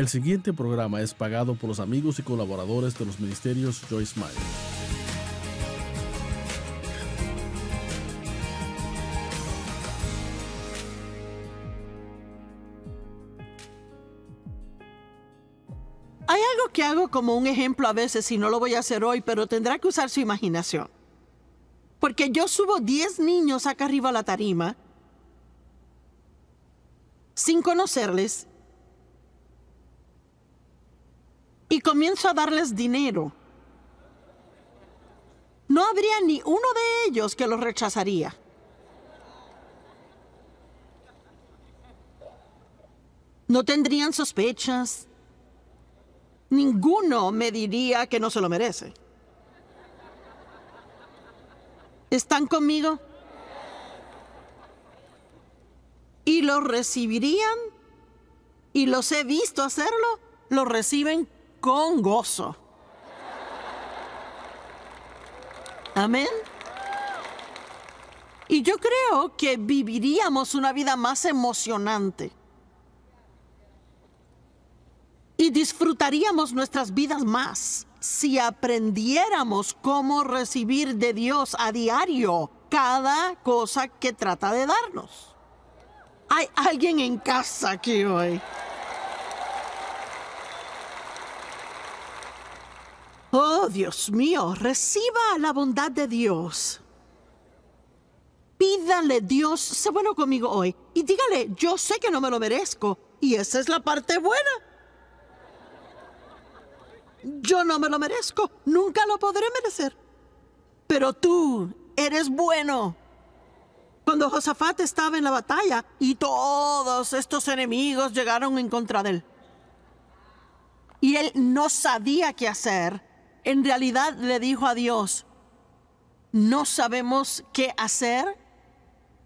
El siguiente programa es pagado por los amigos y colaboradores de los ministerios Joyce Meyer. Hay algo que hago como un ejemplo a veces y no lo voy a hacer hoy, pero tendrá que usar su imaginación. Porque yo subo 10 niños acá arriba a la tarima sin conocerles y comienzo a darles dinero, no habría ni uno de ellos que los rechazaría. No tendrían sospechas. Ninguno me diría que no se lo merece. ¿Están conmigo? Y los recibirían, y los he visto hacerlo, los reciben con gozo. Amén. Y yo creo que viviríamos una vida más emocionante. Y disfrutaríamos nuestras vidas más si aprendiéramos cómo recibir de Dios a diario cada cosa que trata de darnos. Hay alguien en casa aquí hoy. Oh, Dios mío, reciba la bondad de Dios. Pídale, Dios, sé bueno conmigo hoy y dígale, yo sé que no me lo merezco y esa es la parte buena. Yo no me lo merezco, nunca lo podré merecer. Pero tú eres bueno. Cuando Josafat estaba en la batalla y todos estos enemigos llegaron en contra de él. Y él no sabía qué hacer en realidad le dijo a Dios, no sabemos qué hacer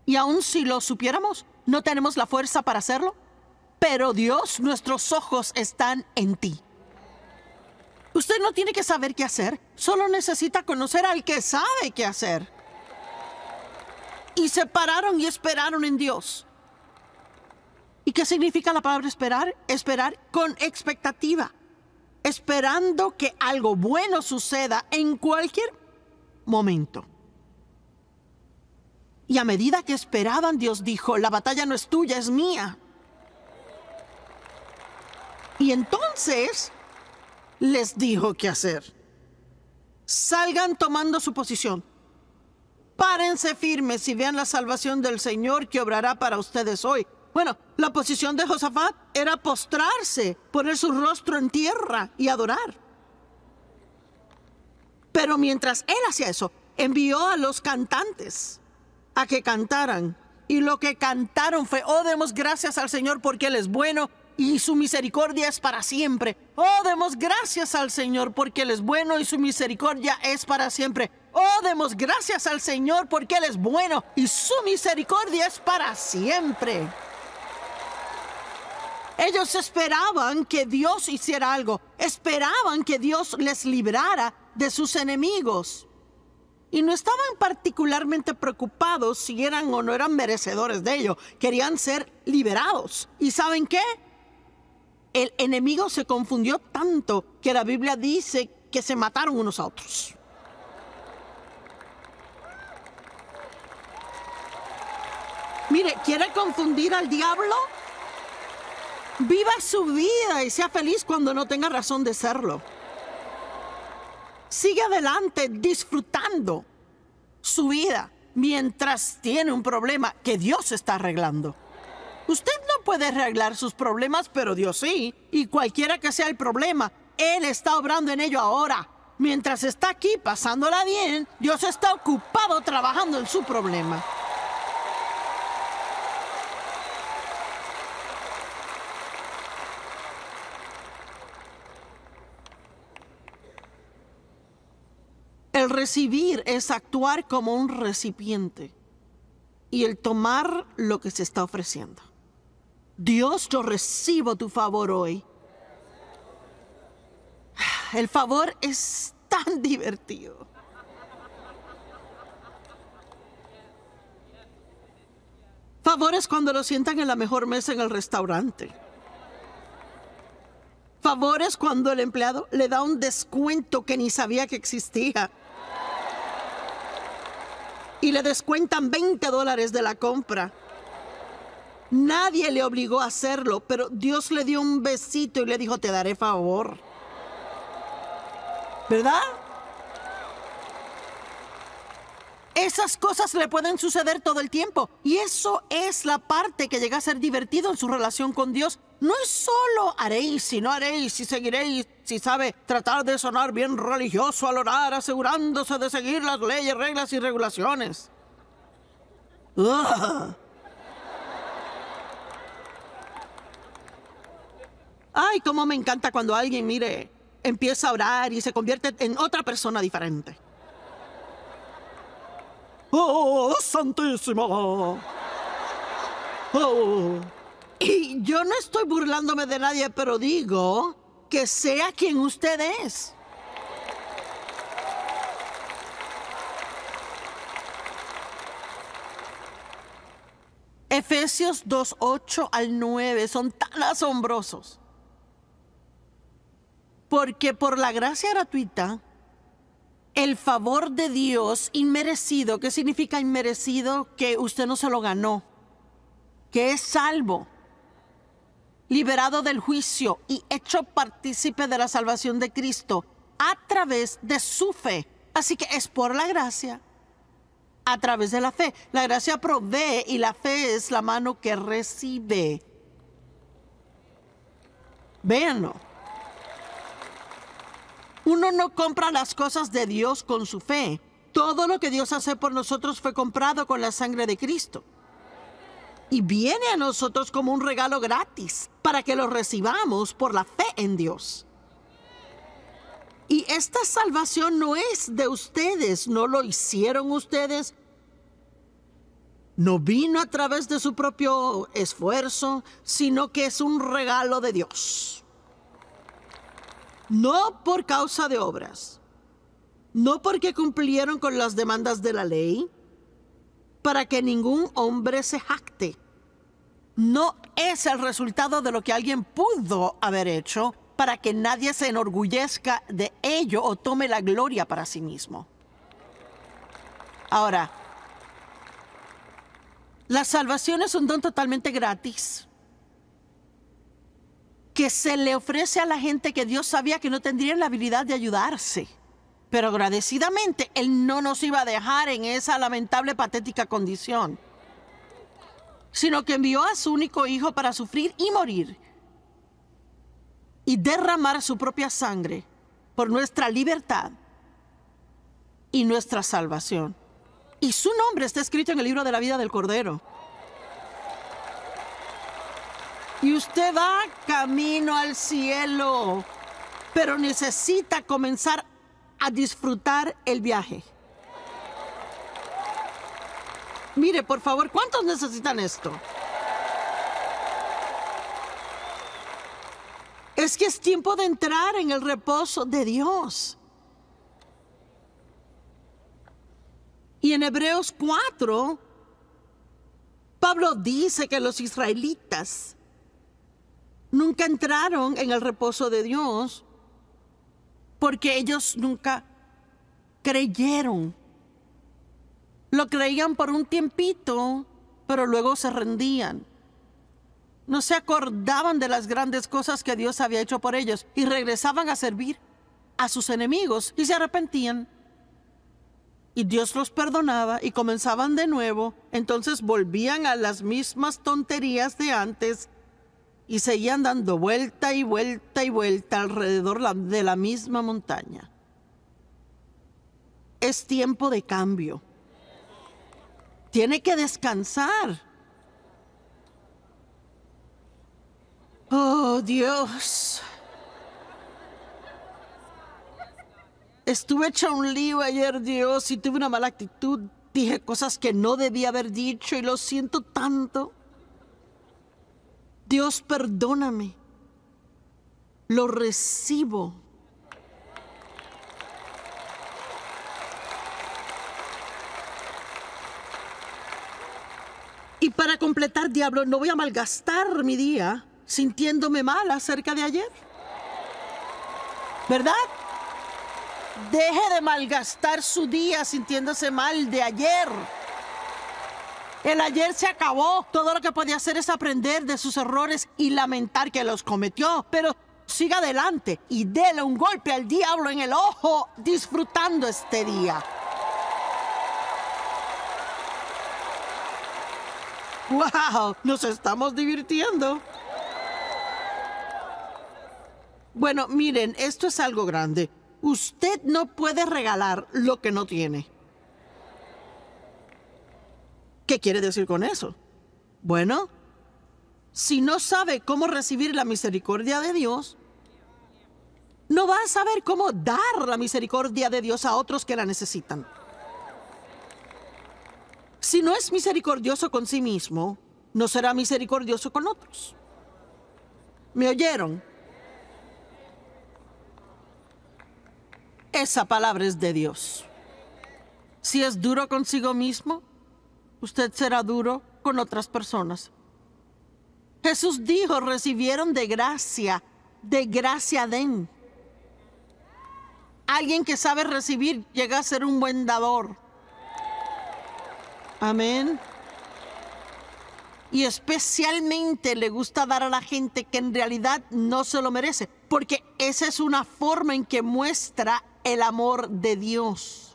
y aun si lo supiéramos, no tenemos la fuerza para hacerlo. Pero Dios, nuestros ojos están en ti. Usted no tiene que saber qué hacer, solo necesita conocer al que sabe qué hacer. Y se pararon y esperaron en Dios. ¿Y qué significa la palabra esperar? Esperar con expectativa esperando que algo bueno suceda en cualquier momento. Y a medida que esperaban, Dios dijo, la batalla no es tuya, es mía. Y entonces les dijo qué hacer. Salgan tomando su posición. Párense firmes y vean la salvación del Señor que obrará para ustedes hoy. Bueno, la posición de Josafat era postrarse, poner su rostro en tierra y adorar. Pero mientras él hacía eso, envió a los cantantes a que cantaran. Y lo que cantaron fue, oh, demos gracias al Señor porque Él es bueno y su misericordia es para siempre. Oh, demos gracias al Señor porque Él es bueno y su misericordia es para siempre. Oh, demos gracias al Señor porque Él es bueno y su misericordia es para siempre. Ellos esperaban que Dios hiciera algo, esperaban que Dios les librara de sus enemigos. Y no estaban particularmente preocupados si eran o no eran merecedores de ello. Querían ser liberados. ¿Y saben qué? El enemigo se confundió tanto que la Biblia dice que se mataron unos a otros. Mire, ¿quiere confundir al diablo? Viva su vida y sea feliz cuando no tenga razón de serlo. Sigue adelante disfrutando su vida mientras tiene un problema que Dios está arreglando. Usted no puede arreglar sus problemas, pero Dios sí. Y cualquiera que sea el problema, Él está obrando en ello ahora. Mientras está aquí pasándola bien, Dios está ocupado trabajando en su problema. recibir es actuar como un recipiente y el tomar lo que se está ofreciendo. Dios, yo recibo tu favor hoy. El favor es tan divertido. Favor es cuando lo sientan en la mejor mesa en el restaurante. Favor es cuando el empleado le da un descuento que ni sabía que existía y le descuentan 20 dólares de la compra. Nadie le obligó a hacerlo, pero Dios le dio un besito y le dijo, te daré favor. ¿Verdad? Esas cosas le pueden suceder todo el tiempo. Y eso es la parte que llega a ser divertido en su relación con Dios. No es solo haréis, sino no haréis, si seguiréis, si sabe, tratar de sonar bien religioso al orar, asegurándose de seguir las leyes, reglas y regulaciones. Ay, cómo me encanta cuando alguien, mire, empieza a orar y se convierte en otra persona diferente. ¡Oh, santísima! ¡Ah! Y yo no estoy burlándome de nadie, pero digo que sea quien usted es. Efesios 2.8 al 9 son tan asombrosos. Porque por la gracia gratuita el favor de Dios inmerecido. ¿Qué significa inmerecido? Que usted no se lo ganó, que es salvo, liberado del juicio y hecho partícipe de la salvación de Cristo a través de su fe. Así que es por la gracia, a través de la fe. La gracia provee y la fe es la mano que recibe. Véanlo. Uno no compra las cosas de Dios con su fe. Todo lo que Dios hace por nosotros fue comprado con la sangre de Cristo. Y viene a nosotros como un regalo gratis para que lo recibamos por la fe en Dios. Y esta salvación no es de ustedes, no lo hicieron ustedes, no vino a través de su propio esfuerzo, sino que es un regalo de Dios no por causa de obras, no porque cumplieron con las demandas de la ley, para que ningún hombre se jacte. No es el resultado de lo que alguien pudo haber hecho para que nadie se enorgullezca de ello o tome la gloria para sí mismo. Ahora, la salvación es un don totalmente gratis que se le ofrece a la gente que Dios sabía que no tendrían la habilidad de ayudarse. Pero agradecidamente, Él no nos iba a dejar en esa lamentable, patética condición, sino que envió a su único hijo para sufrir y morir y derramar su propia sangre por nuestra libertad y nuestra salvación. Y su nombre está escrito en el libro de la vida del Cordero y usted va camino al cielo, pero necesita comenzar a disfrutar el viaje. Mire, por favor, ¿cuántos necesitan esto? Es que es tiempo de entrar en el reposo de Dios. Y en Hebreos 4, Pablo dice que los israelitas nunca entraron en el reposo de Dios porque ellos nunca creyeron. Lo creían por un tiempito, pero luego se rendían. No se acordaban de las grandes cosas que Dios había hecho por ellos y regresaban a servir a sus enemigos y se arrepentían. Y Dios los perdonaba y comenzaban de nuevo. Entonces volvían a las mismas tonterías de antes y seguían dando vuelta y vuelta y vuelta alrededor de la misma montaña. Es tiempo de cambio. Tiene que descansar. Oh, Dios. Estuve hecha un lío ayer, Dios, y tuve una mala actitud. Dije cosas que no debía haber dicho y lo siento tanto. Dios, perdóname. Lo recibo. Y para completar, diablo, no voy a malgastar mi día sintiéndome mal acerca de ayer. ¿Verdad? Deje de malgastar su día sintiéndose mal de ayer. El ayer se acabó. Todo lo que podía hacer es aprender de sus errores y lamentar que los cometió. Pero siga adelante y déle un golpe al diablo en el ojo disfrutando este día. ¡Wow! Nos estamos divirtiendo. Bueno, miren, esto es algo grande. Usted no puede regalar lo que no tiene. ¿Qué quiere decir con eso? Bueno, si no sabe cómo recibir la misericordia de Dios, no va a saber cómo dar la misericordia de Dios a otros que la necesitan. Si no es misericordioso con sí mismo, no será misericordioso con otros. ¿Me oyeron? Esa palabra es de Dios. Si es duro consigo mismo, usted será duro con otras personas. Jesús dijo, recibieron de gracia, de gracia den. Alguien que sabe recibir llega a ser un buen dador. Amén. Y especialmente le gusta dar a la gente que en realidad no se lo merece, porque esa es una forma en que muestra el amor de Dios.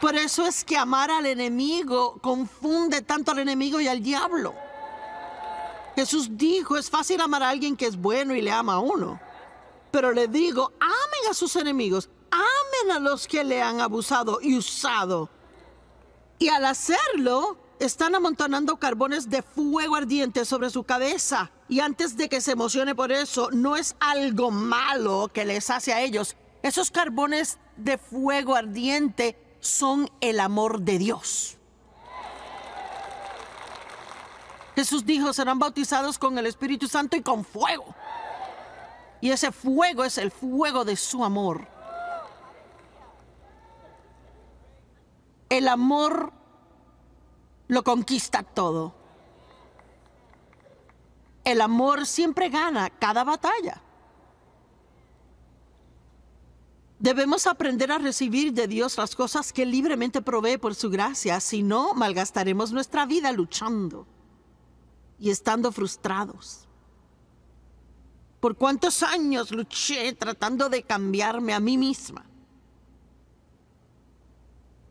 Por eso es que amar al enemigo confunde tanto al enemigo y al diablo. Jesús dijo, es fácil amar a alguien que es bueno y le ama a uno. Pero le digo, amen a sus enemigos, amen a los que le han abusado y usado. Y al hacerlo, están amontonando carbones de fuego ardiente sobre su cabeza. Y antes de que se emocione por eso, no es algo malo que les hace a ellos. Esos carbones de fuego ardiente son el amor de Dios. Jesús dijo, serán bautizados con el Espíritu Santo y con fuego. Y ese fuego es el fuego de su amor. El amor lo conquista todo. El amor siempre gana cada batalla. Debemos aprender a recibir de Dios las cosas que libremente provee por su gracia, si no, malgastaremos nuestra vida luchando y estando frustrados. Por cuántos años luché tratando de cambiarme a mí misma.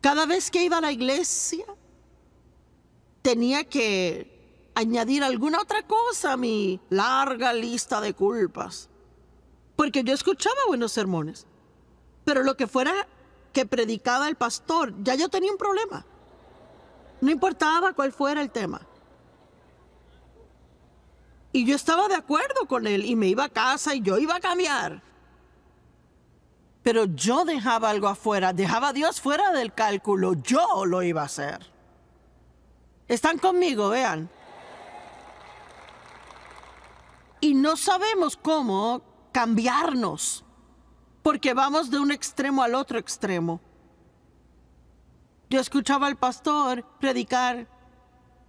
Cada vez que iba a la iglesia, tenía que añadir alguna otra cosa a mi larga lista de culpas, porque yo escuchaba buenos sermones pero lo que fuera que predicaba el pastor, ya yo tenía un problema. No importaba cuál fuera el tema. Y yo estaba de acuerdo con él y me iba a casa y yo iba a cambiar. Pero yo dejaba algo afuera, dejaba a Dios fuera del cálculo, yo lo iba a hacer. Están conmigo, vean. Y no sabemos cómo cambiarnos porque vamos de un extremo al otro extremo. Yo escuchaba al pastor predicar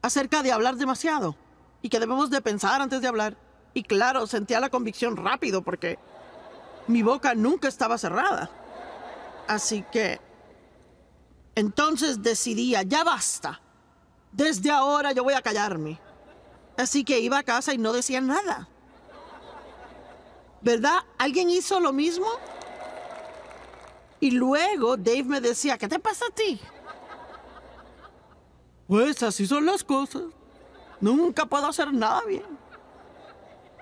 acerca de hablar demasiado y que debemos de pensar antes de hablar. Y claro, sentía la convicción rápido porque mi boca nunca estaba cerrada. Así que entonces decidía, ya basta. Desde ahora yo voy a callarme. Así que iba a casa y no decía nada. ¿Verdad? ¿Alguien hizo lo mismo? Y luego Dave me decía, ¿qué te pasa a ti? Pues así son las cosas. Nunca puedo hacer nada bien.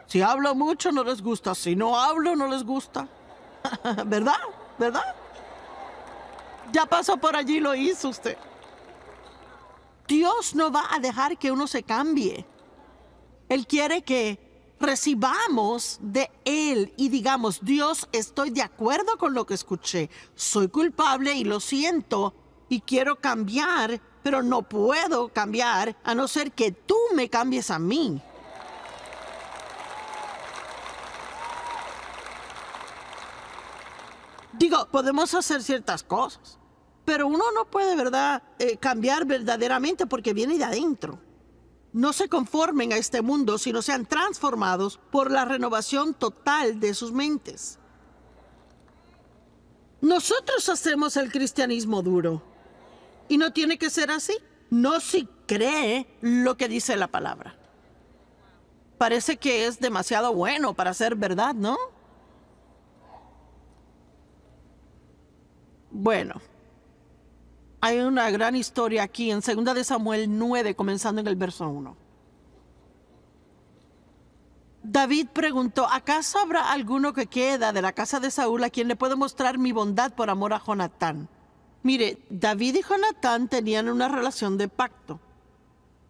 Si hablo mucho no les gusta, si no hablo no les gusta. ¿Verdad? ¿Verdad? Ya pasó por allí y lo hizo usted. Dios no va a dejar que uno se cambie. Él quiere que recibamos de Él y digamos, Dios, estoy de acuerdo con lo que escuché, soy culpable y lo siento y quiero cambiar, pero no puedo cambiar a no ser que tú me cambies a mí. Digo, podemos hacer ciertas cosas, pero uno no puede, ¿verdad?, eh, cambiar verdaderamente porque viene de adentro no se conformen a este mundo, sino sean transformados por la renovación total de sus mentes. Nosotros hacemos el cristianismo duro. Y no tiene que ser así. No si cree lo que dice la palabra. Parece que es demasiado bueno para ser verdad, ¿no? Bueno, hay una gran historia aquí en 2 de Samuel 9, comenzando en el verso 1. David preguntó, ¿acaso habrá alguno que queda de la casa de Saúl a quien le puedo mostrar mi bondad por amor a Jonatán? Mire, David y Jonatán tenían una relación de pacto,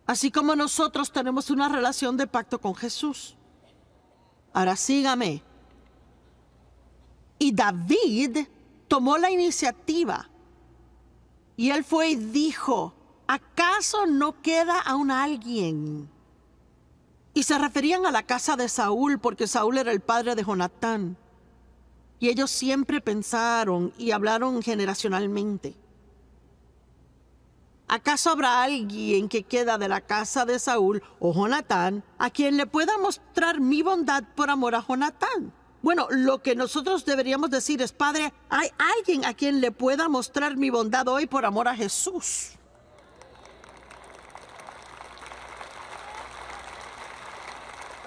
así como nosotros tenemos una relación de pacto con Jesús. Ahora sígame. Y David tomó la iniciativa y él fue y dijo, ¿acaso no queda aún alguien? Y se referían a la casa de Saúl, porque Saúl era el padre de Jonatán. Y ellos siempre pensaron y hablaron generacionalmente. ¿Acaso habrá alguien que queda de la casa de Saúl o Jonatán a quien le pueda mostrar mi bondad por amor a Jonatán? Bueno, lo que nosotros deberíamos decir es, Padre, hay alguien a quien le pueda mostrar mi bondad hoy por amor a Jesús.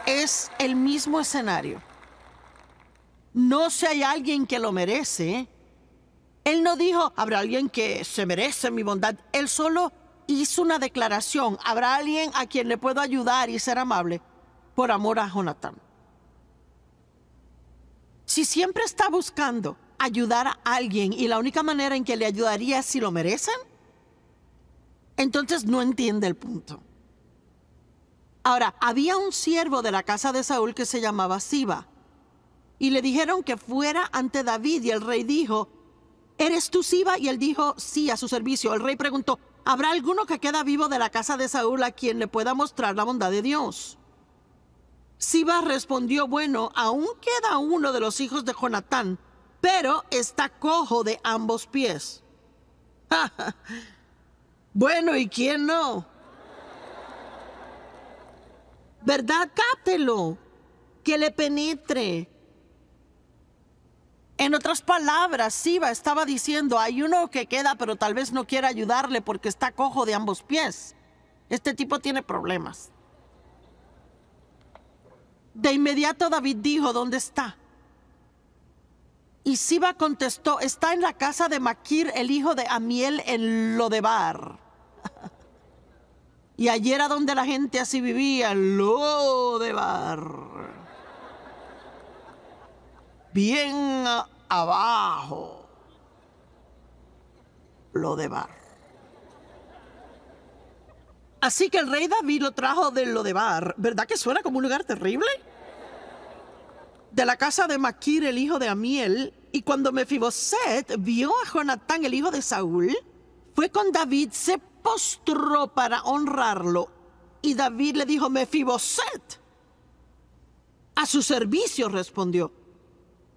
Es el mismo escenario. No si hay alguien que lo merece. ¿eh? Él no dijo, habrá alguien que se merece mi bondad. Él solo hizo una declaración. Habrá alguien a quien le puedo ayudar y ser amable por amor a Jonathan. Si siempre está buscando ayudar a alguien y la única manera en que le ayudaría es si lo merecen, entonces no entiende el punto. Ahora, había un siervo de la casa de Saúl que se llamaba Siba, y le dijeron que fuera ante David, y el rey dijo, ¿eres tú Siba? Y él dijo, sí, a su servicio. El rey preguntó, ¿habrá alguno que queda vivo de la casa de Saúl a quien le pueda mostrar la bondad de Dios? Siba respondió, bueno, aún queda uno de los hijos de Jonatán, pero está cojo de ambos pies. bueno, ¿y quién no? ¿Verdad? Cátelo, que le penetre. En otras palabras, Siba estaba diciendo, hay uno que queda, pero tal vez no quiera ayudarle porque está cojo de ambos pies. Este tipo tiene problemas. De inmediato David dijo, ¿dónde está? Y Siba contestó, está en la casa de Maquir, el hijo de Amiel, en Lodebar. y allí era donde la gente así vivía, en Lodebar. Bien abajo, Lodebar. Así que el rey David lo trajo de lo de Bar. ¿Verdad que suena como un lugar terrible? De la casa de Maquir, el hijo de Amiel. Y cuando Mefiboset vio a Jonatán, el hijo de Saúl, fue con David, se postró para honrarlo. Y David le dijo, Mefiboset, a su servicio respondió.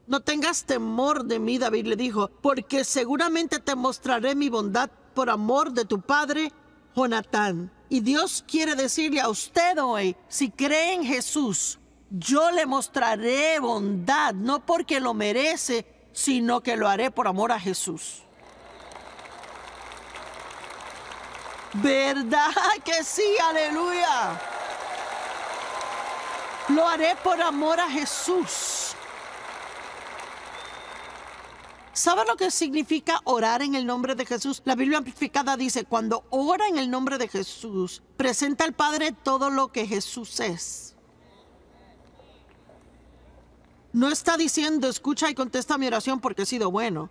No tengas temor de mí, David le dijo, porque seguramente te mostraré mi bondad por amor de tu padre, Jonatán. Y Dios quiere decirle a usted hoy, si cree en Jesús, yo le mostraré bondad, no porque lo merece, sino que lo haré por amor a Jesús. ¿Verdad que sí? Aleluya. Lo haré por amor a Jesús. ¿Sabe lo que significa orar en el nombre de Jesús? La Biblia amplificada dice, cuando ora en el nombre de Jesús, presenta al Padre todo lo que Jesús es. No está diciendo, escucha y contesta mi oración porque he sido bueno,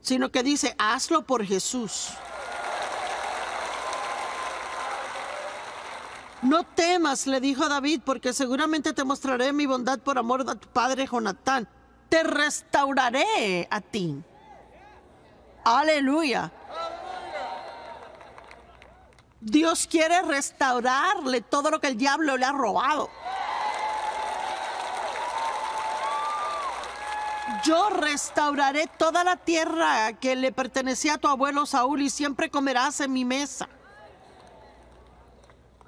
sino que dice, hazlo por Jesús. No temas, le dijo David, porque seguramente te mostraré mi bondad por amor de tu padre Jonatán te restauraré a ti. Aleluya. Dios quiere restaurarle todo lo que el diablo le ha robado. Yo restauraré toda la tierra que le pertenecía a tu abuelo Saúl y siempre comerás en mi mesa.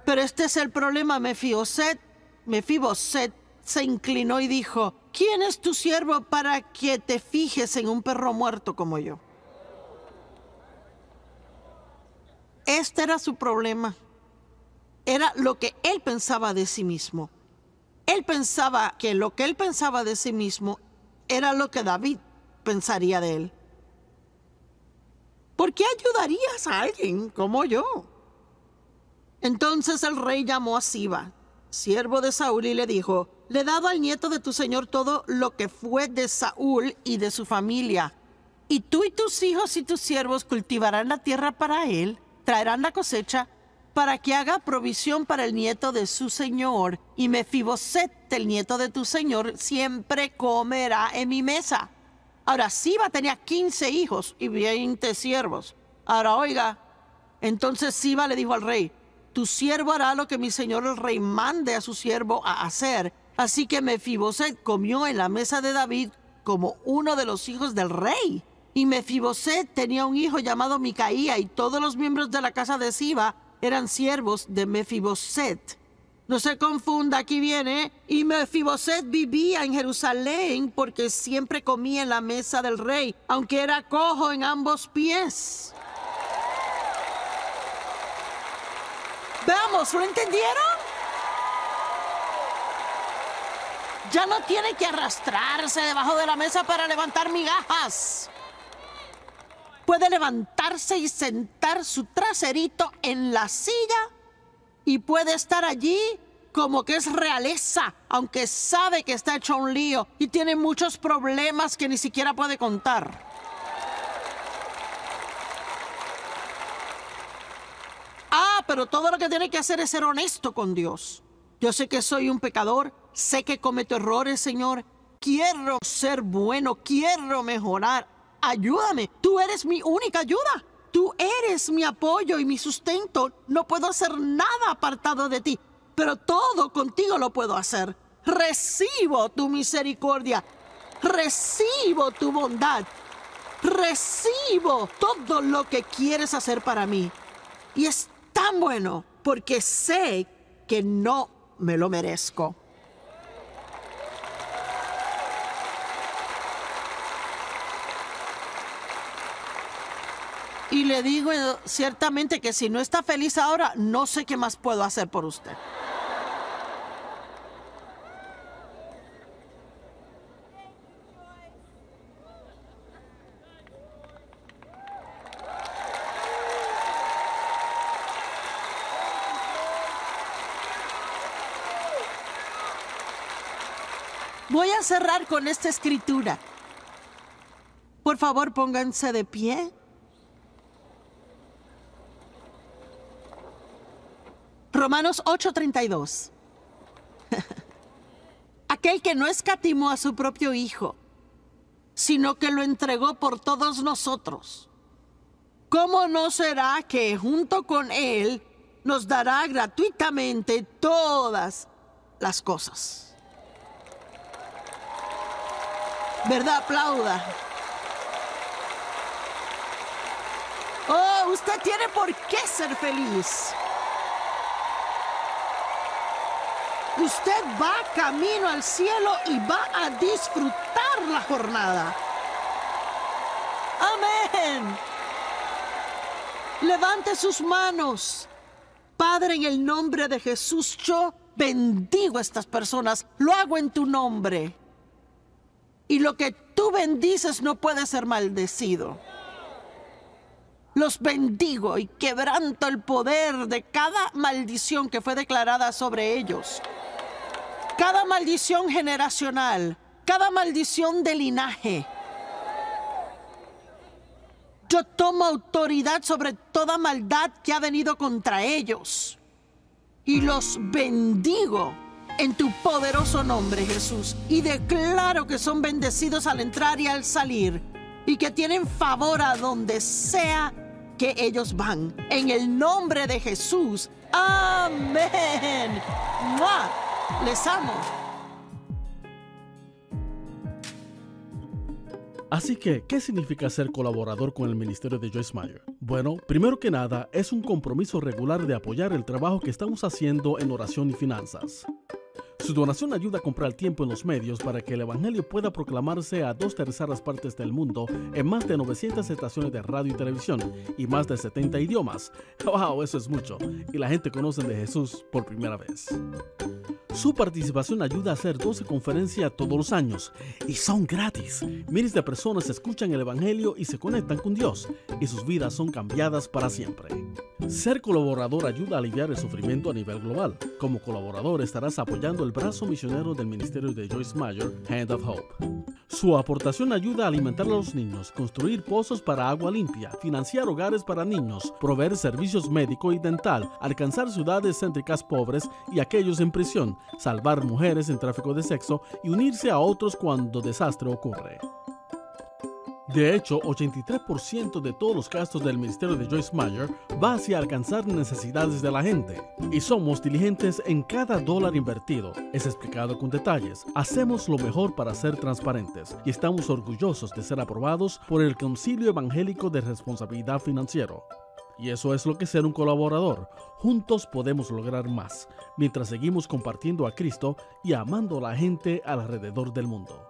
Pero este es el problema, Mefiboset, Mefiboset se inclinó y dijo, ¿quién es tu siervo para que te fijes en un perro muerto como yo? Este era su problema. Era lo que él pensaba de sí mismo. Él pensaba que lo que él pensaba de sí mismo era lo que David pensaría de él. ¿Por qué ayudarías a alguien como yo? Entonces el rey llamó a Siba, siervo de Saúl, y le dijo, le dado al nieto de tu señor todo lo que fue de Saúl y de su familia. Y tú y tus hijos y tus siervos cultivarán la tierra para él, traerán la cosecha, para que haga provisión para el nieto de su señor. Y Mefiboset, el nieto de tu señor, siempre comerá en mi mesa. Ahora, Siba tenía quince hijos y veinte siervos. Ahora, oiga, entonces Siba le dijo al rey, tu siervo hará lo que mi señor el rey mande a su siervo a hacer, Así que Mefiboset comió en la mesa de David como uno de los hijos del rey. Y Mefiboset tenía un hijo llamado Micaía y todos los miembros de la casa de Siba eran siervos de Mefiboset. No se confunda, aquí viene. Y Mefiboset vivía en Jerusalén porque siempre comía en la mesa del rey, aunque era cojo en ambos pies. Vamos, ¿lo entendieron? Ya no tiene que arrastrarse debajo de la mesa para levantar migajas. Puede levantarse y sentar su traserito en la silla y puede estar allí como que es realeza, aunque sabe que está hecho un lío y tiene muchos problemas que ni siquiera puede contar. Ah, pero todo lo que tiene que hacer es ser honesto con Dios. Yo sé que soy un pecador Sé que cometo errores, Señor. Quiero ser bueno, quiero mejorar. Ayúdame. Tú eres mi única ayuda. Tú eres mi apoyo y mi sustento. No puedo hacer nada apartado de ti, pero todo contigo lo puedo hacer. Recibo tu misericordia. Recibo tu bondad. Recibo todo lo que quieres hacer para mí. Y es tan bueno porque sé que no me lo merezco. le digo eh, ciertamente que si no está feliz ahora, no sé qué más puedo hacer por usted. Voy a cerrar con esta escritura. Por favor, pónganse de pie. Romanos 8:32. Aquel que no escatimó a su propio Hijo, sino que lo entregó por todos nosotros. ¿Cómo no será que junto con Él nos dará gratuitamente todas las cosas? ¿Verdad? Aplauda. Oh, usted tiene por qué ser feliz. Usted va camino al cielo y va a disfrutar la jornada. Amén. Levante sus manos. Padre, en el nombre de Jesús, yo bendigo a estas personas. Lo hago en tu nombre. Y lo que tú bendices no puede ser maldecido. Los bendigo y quebranto el poder de cada maldición que fue declarada sobre ellos. Cada maldición generacional, cada maldición de linaje. Yo tomo autoridad sobre toda maldad que ha venido contra ellos. Y los bendigo en tu poderoso nombre, Jesús. Y declaro que son bendecidos al entrar y al salir. Y que tienen favor a donde sea que ellos van. En el nombre de Jesús. Amén. Les amo. Así que, ¿qué significa ser colaborador con el ministerio de Joyce Meyer? Bueno, primero que nada, es un compromiso regular de apoyar el trabajo que estamos haciendo en oración y finanzas. Su donación ayuda a comprar tiempo en los medios para que el Evangelio pueda proclamarse a dos terceras partes del mundo en más de 900 estaciones de radio y televisión y más de 70 idiomas. ¡Wow! Eso es mucho. Y la gente conoce de Jesús por primera vez. Su participación ayuda a hacer 12 conferencias todos los años y son gratis. Miles de personas escuchan el Evangelio y se conectan con Dios y sus vidas son cambiadas para siempre. Ser colaborador ayuda a aliviar el sufrimiento a nivel global. Como colaborador estarás apoyando el brazo misionero del ministerio de Joyce Meyer, Hand of Hope. Su aportación ayuda a alimentar a los niños, construir pozos para agua limpia, financiar hogares para niños, proveer servicios médico y dental, alcanzar ciudades céntricas pobres y aquellos en prisión, salvar mujeres en tráfico de sexo y unirse a otros cuando desastre ocurre. De hecho, 83% de todos los gastos del ministerio de Joyce Meyer va hacia alcanzar necesidades de la gente. Y somos diligentes en cada dólar invertido. Es explicado con detalles. Hacemos lo mejor para ser transparentes y estamos orgullosos de ser aprobados por el Concilio Evangélico de Responsabilidad Financiera. Y eso es lo que ser un colaborador. Juntos podemos lograr más, mientras seguimos compartiendo a Cristo y amando a la gente alrededor del mundo.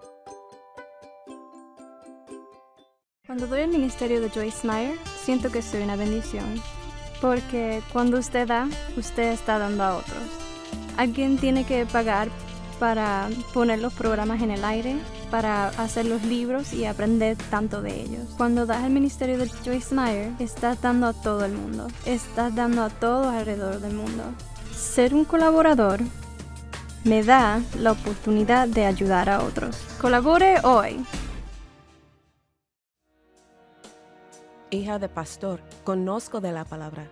Cuando doy el ministerio de Joyce Meyer, siento que soy una bendición, porque cuando usted da, usted está dando a otros. Alguien tiene que pagar para poner los programas en el aire para hacer los libros y aprender tanto de ellos. Cuando das el ministerio de Joyce Meyer, estás dando a todo el mundo, estás dando a todo alrededor del mundo. Ser un colaborador me da la oportunidad de ayudar a otros. Colabore hoy. Hija de pastor, conozco de la palabra,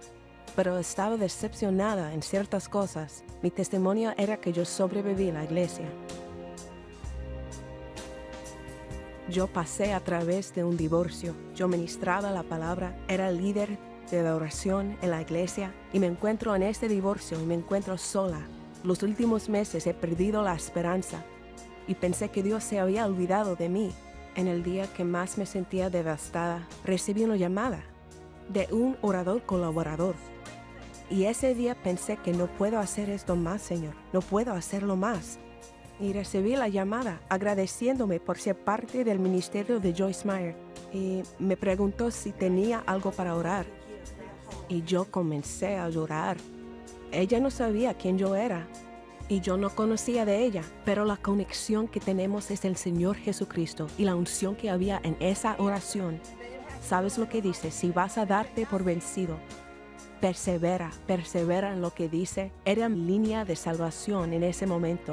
pero estaba decepcionada en ciertas cosas. Mi testimonio era que yo sobreviví a la iglesia, Yo pasé a través de un divorcio, yo ministraba la palabra, era líder de la oración en la iglesia y me encuentro en este divorcio y me encuentro sola. Los últimos meses he perdido la esperanza y pensé que Dios se había olvidado de mí. En el día que más me sentía devastada, recibí una llamada de un orador colaborador. Y ese día pensé que no puedo hacer esto más, Señor, no puedo hacerlo más y recibí la llamada agradeciéndome por ser parte del ministerio de Joyce Meyer y me preguntó si tenía algo para orar. Y yo comencé a llorar. Ella no sabía quién yo era y yo no conocía de ella, pero la conexión que tenemos es el Señor Jesucristo y la unción que había en esa oración. ¿Sabes lo que dice? Si vas a darte por vencido, persevera, persevera en lo que dice. Era mi línea de salvación en ese momento